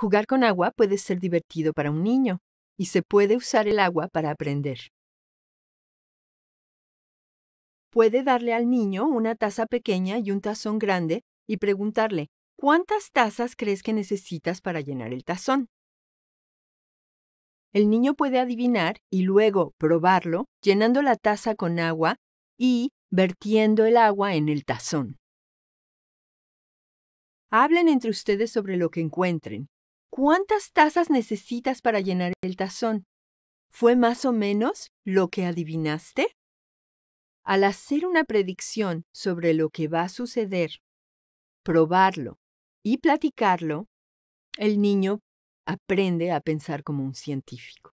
Jugar con agua puede ser divertido para un niño y se puede usar el agua para aprender. Puede darle al niño una taza pequeña y un tazón grande y preguntarle, ¿cuántas tazas crees que necesitas para llenar el tazón? El niño puede adivinar y luego probarlo llenando la taza con agua y vertiendo el agua en el tazón. Hablen entre ustedes sobre lo que encuentren ¿Cuántas tazas necesitas para llenar el tazón? ¿Fue más o menos lo que adivinaste? Al hacer una predicción sobre lo que va a suceder, probarlo y platicarlo, el niño aprende a pensar como un científico.